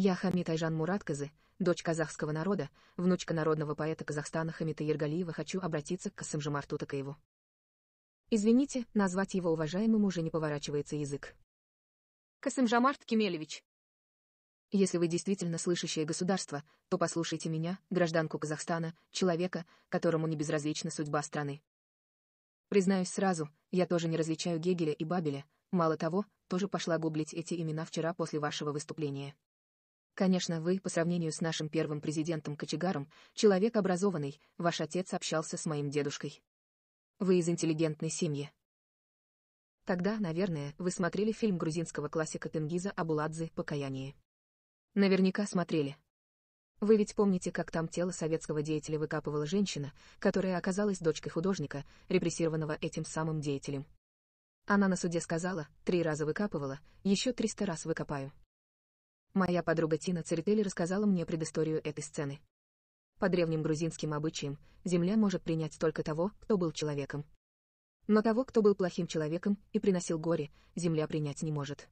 Я Хамид Айжан Мурат дочь казахского народа, внучка народного поэта Казахстана Хамита Ергалиева, хочу обратиться к Касымжимарту Такаеву. Извините, назвать его уважаемым уже не поворачивается язык. Касымжамарт Кемелевич. Если вы действительно слышащее государство, то послушайте меня, гражданку Казахстана, человека, которому не безразлична судьба страны. Признаюсь сразу, я тоже не различаю Гегеля и Бабеля, мало того, тоже пошла гуглить эти имена вчера после вашего выступления. Конечно, вы, по сравнению с нашим первым президентом Кочегаром, человек образованный, ваш отец общался с моим дедушкой. Вы из интеллигентной семьи. Тогда, наверное, вы смотрели фильм грузинского классика Тенгиза Абуладзе «Покаяние». Наверняка смотрели. Вы ведь помните, как там тело советского деятеля выкапывала женщина, которая оказалась дочкой художника, репрессированного этим самым деятелем. Она на суде сказала, три раза выкапывала, еще триста раз выкопаю. Моя подруга Тина Церетели рассказала мне предысторию этой сцены. По древним грузинским обычаям, земля может принять только того, кто был человеком. Но того, кто был плохим человеком и приносил горе, земля принять не может.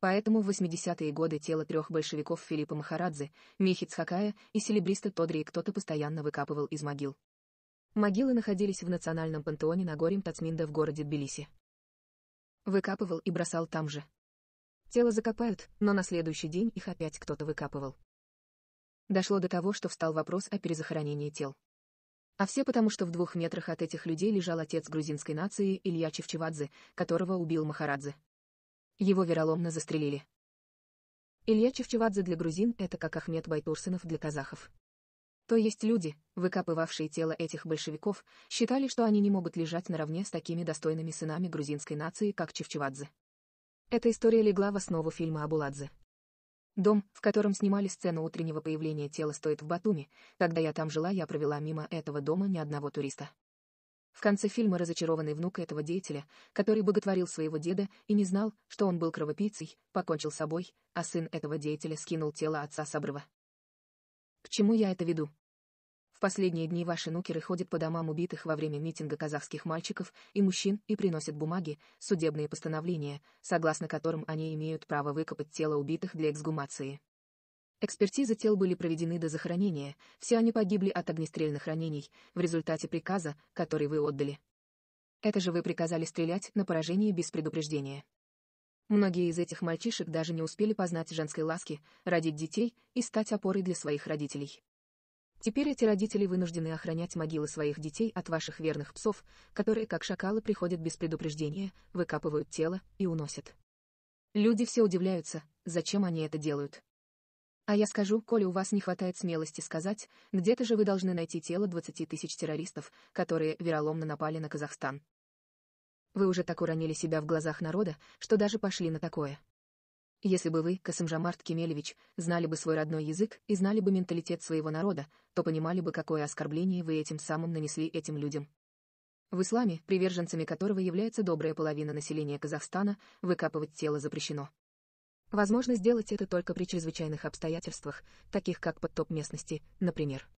Поэтому в 80-е годы тело трех большевиков Филиппа Махарадзе, Михи Цхакая и селебриста Тодрии кто-то постоянно выкапывал из могил. Могилы находились в национальном пантеоне на горе Тацминда в городе Тбилиси. Выкапывал и бросал там же. Тело закопают, но на следующий день их опять кто-то выкапывал. Дошло до того, что встал вопрос о перезахоронении тел. А все потому, что в двух метрах от этих людей лежал отец грузинской нации Илья Чевчевадзе, которого убил Махарадзе. Его вероломно застрелили. Илья Чевчевадзе для грузин – это как Ахмед Байтурсинов для казахов. То есть люди, выкапывавшие тело этих большевиков, считали, что они не могут лежать наравне с такими достойными сынами грузинской нации, как Чевчевадзе. Эта история легла в основу фильма «Абуладзе». Дом, в котором снимали сцену утреннего появления тела, стоит в Батуми. Когда я там жила, я провела мимо этого дома ни одного туриста. В конце фильма разочарованный внук этого деятеля, который боготворил своего деда и не знал, что он был кровопийцей, покончил с собой, а сын этого деятеля скинул тело отца с обрыва. К чему я это веду? последние дни ваши нукеры ходят по домам убитых во время митинга казахских мальчиков и мужчин и приносят бумаги, судебные постановления, согласно которым они имеют право выкопать тело убитых для эксгумации. Экспертизы тел были проведены до захоронения, все они погибли от огнестрельных ранений в результате приказа, который вы отдали. Это же вы приказали стрелять на поражение без предупреждения. Многие из этих мальчишек даже не успели познать женской ласки, родить детей и стать опорой для своих родителей. Теперь эти родители вынуждены охранять могилы своих детей от ваших верных псов, которые как шакалы приходят без предупреждения, выкапывают тело и уносят. Люди все удивляются, зачем они это делают. А я скажу, коли у вас не хватает смелости сказать, где-то же вы должны найти тело 20 тысяч террористов, которые вероломно напали на Казахстан. Вы уже так уронили себя в глазах народа, что даже пошли на такое. Если бы вы, Касымжамарт Кемелевич, знали бы свой родной язык и знали бы менталитет своего народа, то понимали бы, какое оскорбление вы этим самым нанесли этим людям. В исламе, приверженцами которого является добрая половина населения Казахстана, выкапывать тело запрещено. Возможно сделать это только при чрезвычайных обстоятельствах, таких как подтоп местности, например.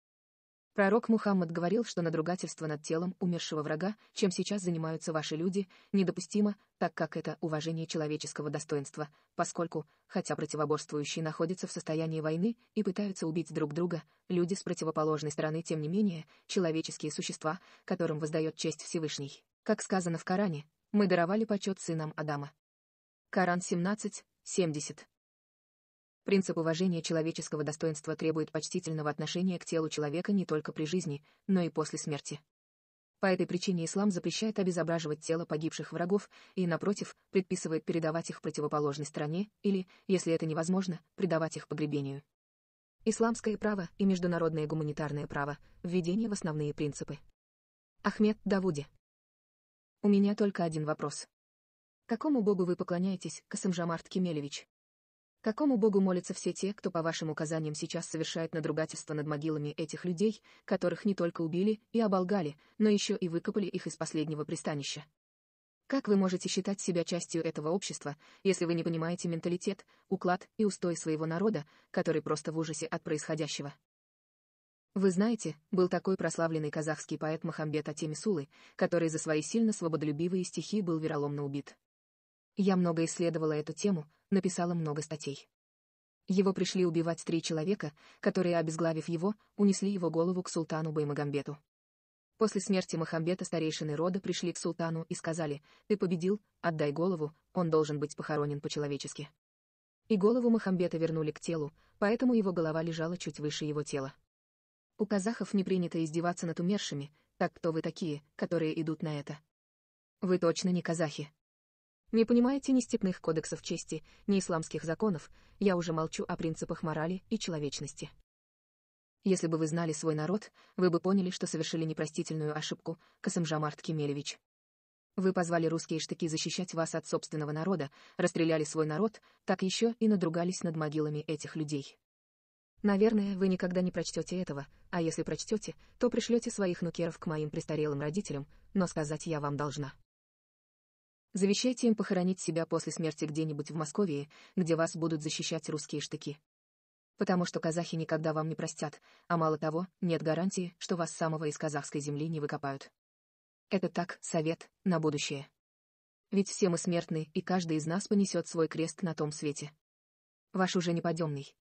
Пророк Мухаммад говорил, что надругательство над телом умершего врага, чем сейчас занимаются ваши люди, недопустимо, так как это уважение человеческого достоинства, поскольку, хотя противоборствующие находятся в состоянии войны и пытаются убить друг друга, люди с противоположной стороны, тем не менее, человеческие существа, которым воздает честь Всевышний. Как сказано в Коране, мы даровали почет сынам Адама. Коран 17, 70. Принцип уважения человеческого достоинства требует почтительного отношения к телу человека не только при жизни, но и после смерти. По этой причине ислам запрещает обезображивать тело погибших врагов и, напротив, предписывает передавать их противоположной стороне или, если это невозможно, предавать их погребению. Исламское право и международное гуманитарное право – введение в основные принципы. Ахмед Давуди. У меня только один вопрос. Какому богу вы поклоняетесь, Касымжамарт Кемелевич? Какому богу молятся все те, кто по вашим указаниям сейчас совершает надругательство над могилами этих людей, которых не только убили и оболгали, но еще и выкопали их из последнего пристанища? Как вы можете считать себя частью этого общества, если вы не понимаете менталитет, уклад и устой своего народа, который просто в ужасе от происходящего? Вы знаете, был такой прославленный казахский поэт Махамбет Атемисулы, который за свои сильно свободолюбивые стихи был вероломно убит. Я много исследовала эту тему, написала много статей. Его пришли убивать три человека, которые, обезглавив его, унесли его голову к султану Баймагамбету. После смерти Махамбета старейшины рода пришли к султану и сказали, «Ты победил, отдай голову, он должен быть похоронен по-человечески». И голову Махамбета вернули к телу, поэтому его голова лежала чуть выше его тела. У казахов не принято издеваться над умершими, так кто вы такие, которые идут на это? Вы точно не казахи. Не понимаете ни степных кодексов чести, ни исламских законов, я уже молчу о принципах морали и человечности. Если бы вы знали свой народ, вы бы поняли, что совершили непростительную ошибку, Касымжамарт Кемелевич. Вы позвали русские штыки защищать вас от собственного народа, расстреляли свой народ, так еще и надругались над могилами этих людей. Наверное, вы никогда не прочтете этого, а если прочтете, то пришлете своих нукеров к моим престарелым родителям, но сказать я вам должна. Завещайте им похоронить себя после смерти где-нибудь в Москве, где вас будут защищать русские штыки. Потому что казахи никогда вам не простят, а мало того, нет гарантии, что вас самого из казахской земли не выкопают. Это так, совет, на будущее. Ведь все мы смертны, и каждый из нас понесет свой крест на том свете. Ваш уже неподъемный.